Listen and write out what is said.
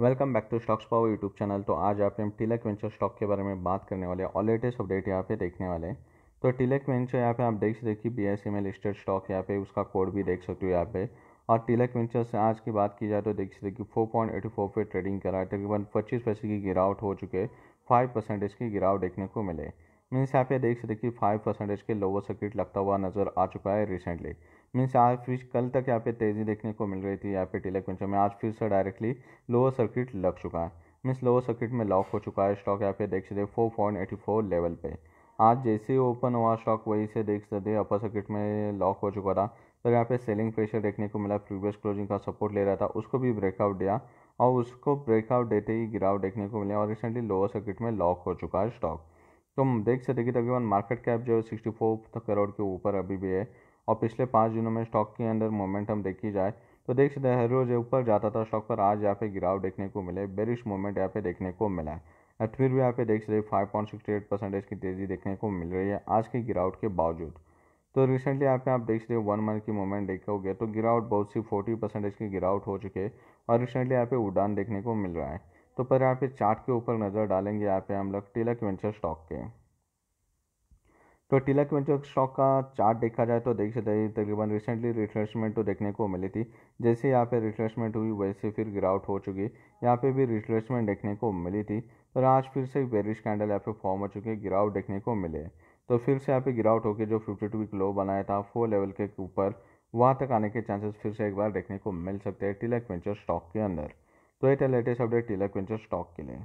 welcome back to stocks power YouTube channel तो आज आप टिलक वेंचर स्टॉक के बारे में बात करने वाले और लेटेस्ट अपडेट यहाँ पे देखने वाले हैं तो टिलक वेंचर यहाँ पे आप देख सकते बी एस में लिस्टेड स्टॉक यहाँ पे उसका कोड भी देख सकते हो यहाँ पे और टिलक वेंचर से आज की बात की जाए तो देख सकते कि फोर पॉइंट एटी फोर पे ट्रेडिंग करा है तकरीबन पच्चीस पैसे की गिरावट हो चुके फाइव परसेंट इसकी गिरावट देखने को मिले मीन्स यहाँ पे देख सकते हैं फाइव परसेंटेज के लोअर सर्किट लगता हुआ नज़र आ चुका है रिसेंटली मीन्स यहाँ फिर कल तक यहाँ पे तेज़ी देखने को मिल रही थी यहाँ पे टेलीक्वेंचर में आज फिर से डायरेक्टली लोअर सर्किट लग चुका है मीन्स लोअर सर्किट में लॉक हो चुका है स्टॉक यहाँ पे देख सकते four point eighty four level पे आज जैसे ही ओपन हुआ स्टॉक वही से देख सकते अपर सर्किट में लॉक हो चुका था तो यहाँ पे सेलिंग प्रेशर देखने को मिला प्रीवियस क्लोजिंग का सपोर्ट ले रहा था उसको भी ब्रेकआउट दिया और उसको ब्रेकआउट देते ही गिरावट देखने को मिला और रिसेंटली लोअर सर्किट में लॉक हो चुका है स्टॉक तो हम देख सकते कि तकरीबन मार्केट कैप जो है सिक्सटी फोर करोड़ के ऊपर अभी भी है और पिछले पाँच दिनों में स्टॉक के अंदर मोमेंटम देखी जाए तो देख सकते हैं हर रोज ऊपर जाता था स्टॉक पर आज यहाँ पे गिराव देखने को मिले बेरिश मूवमेंट यहाँ पे देखने को मिला है फिर भी यहाँ पे देख सकते five point sixty eight percentage की तेज़ी देखने को मिल रही है आज के गिरावट के बावजूद तो रिसेंटली यहाँ पे आप देख सकते वन मंथ की मूवमेंट देखा हो गया तो गिरावट बहुत सी फोर्टी परसेंटेज की गिरावट हो चुके है और रिसेंटली यहाँ पे उड़ान देखने को मिल रहा है तो पर यहाँ पे चार्ट के ऊपर नज़र डालेंगे यहाँ पे हम लोग टिलक वेंचर स्टॉक के तो टिलक वेंचर स्टॉक का चार्ट देखा जाए तो देख सकते हैं तकरीबन रिसेंटली रिट्रेसमेंट तो देखने को मिली थी जैसे यहाँ पे रिफ्रेशमेंट हुई वैसे फिर गिरावट हो चुकी यहाँ पे भी रिट्रेसमेंट देखने को मिली थी पर आज फिर से बेरिश कैंडल यहाँ पे फॉर्म हो चुकी गिरावट देखने को मिले तो फिर से यहाँ पे गिरावट होकर जो फिफ्टी टू वीक लो बनाया था फोर लेवल के ऊपर वहाँ तक आने के चांसेस फिर से एक बार देखने को मिल सकते हैं टिलक वेंचर स्टॉक के अंदर तो ये लेटेस्ट अपडेट टीलर क्विंटल स्टॉक के लिए